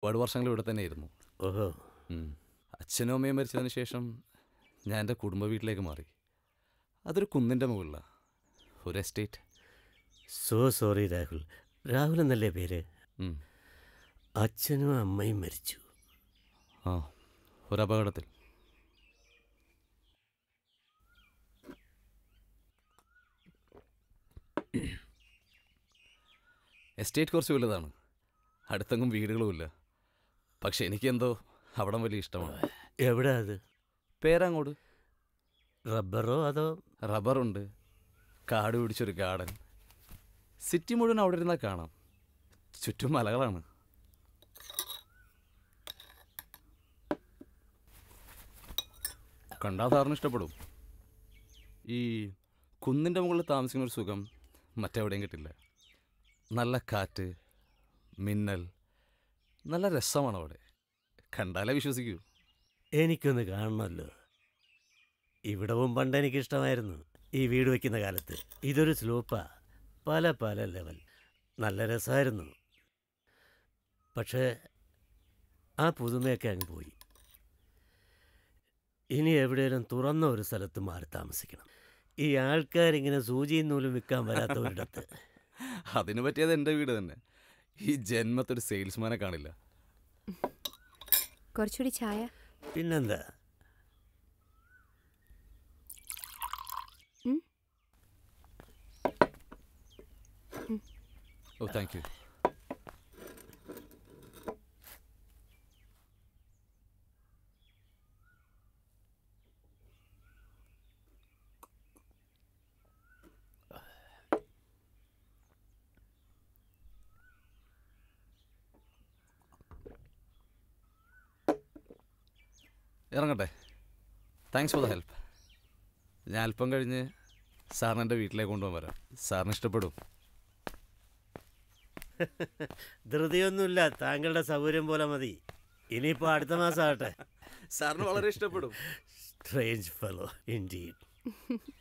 ഒരുപാട് വർഷങ്ങൾ ഇവിടെ തന്നെ ആയിരുന്നു ഓഹോ അച്ഛനും അമ്മയും മരിച്ചതിന് ശേഷം ഞാൻ എൻ്റെ കുടുംബ വീട്ടിലേക്ക് മാറി അതൊരു കുന്നിൻ്റെ മുകളിലാണ് ഒരു estate so sorry Rahul Rahul എന്നല്ലേ പേര് അച്ഛനും അമ്മയും മരിച്ചു ആ ഒരു അപകടത്തിൽ എസ്റ്റേറ്റ് കുറച്ച് വലുതാണ് അടുത്തെങ്ങും വീടുകളുമില്ല പക്ഷെ എനിക്കെന്തോ അവിടം വലിയ ഇഷ്ടമാണ് എവിടെ അത് പേരങ്ങോട് റബ്ബറോ അതോ റബ്ബറുണ്ട് കാട് പിടിച്ചൊരു ഗാർഡൻ സിറ്റി മുഴുവൻ അവിടെ ഇരുന്നാൽ കാണാം ചുറ്റും മലകളാണ് കണ്ടാൽ സാറിന് ഇഷ്ടപ്പെടും ഈ കുന്നിൻ്റെ മുകളിൽ താമസിക്കുന്ന ഒരു സുഖം മറ്റെവിടെയും കിട്ടില്ല നല്ല കാറ്റ് മിന്നൽ നല്ല രസമാണ് അവിടെ കണ്ടാലേ വിശ്വസിക്കൂ എനിക്കൊന്ന് കാണണമല്ലോ ഇവിടവും പണ്ട് എനിക്കിഷ്ടമായിരുന്നു ഈ വീട് വയ്ക്കുന്ന കാലത്ത് ഇതൊരു സ്ലോപ്പാ പല പല ലെവൽ നല്ല രസമായിരുന്നു പക്ഷേ ആ പുതുമയൊക്കെ അങ്ങ് പോയി ഇനി എവിടെയെങ്കിലും തുറന്ന ഒരു സ്ഥലത്ത് മാറി താമസിക്കണം ഈ ആൾക്കാരിങ്ങനെ സൂചിയും നൂലും വിൽക്കാൻ വരാത്ത ഒരിടത്ത് അതിന് പറ്റിയത് എൻ്റെ വീട് തന്നെ ഈ ജന്മത്തൊരു സെയിൽസ്മാനെ കാണില്ല കുറച്ചുകൂടി ചായ പിന്നെന്താ ഓ താങ്ക് യു ഇറങ്ങട്ടെ താങ്ക്സ് ഫോർ ദ ഹെൽപ്പ് ഞാൻ അല്പം കഴിഞ്ഞ് സാറിന് എൻ്റെ വീട്ടിലേക്ക് കൊണ്ടുപോകാൻ വരാം സാറിന് ഇഷ്ടപ്പെടും ധൃതിയൊന്നുമില്ല താങ്കളുടെ സൗകര്യം പോലെ മതി ഇനിയിപ്പോൾ അടുത്ത മാസം ആട്ടെ സാറിന് വളരെ ഇഷ്ടപ്പെടും സ്ട്രേഞ്ച് ഫെലോ ഇൻഡീഡ്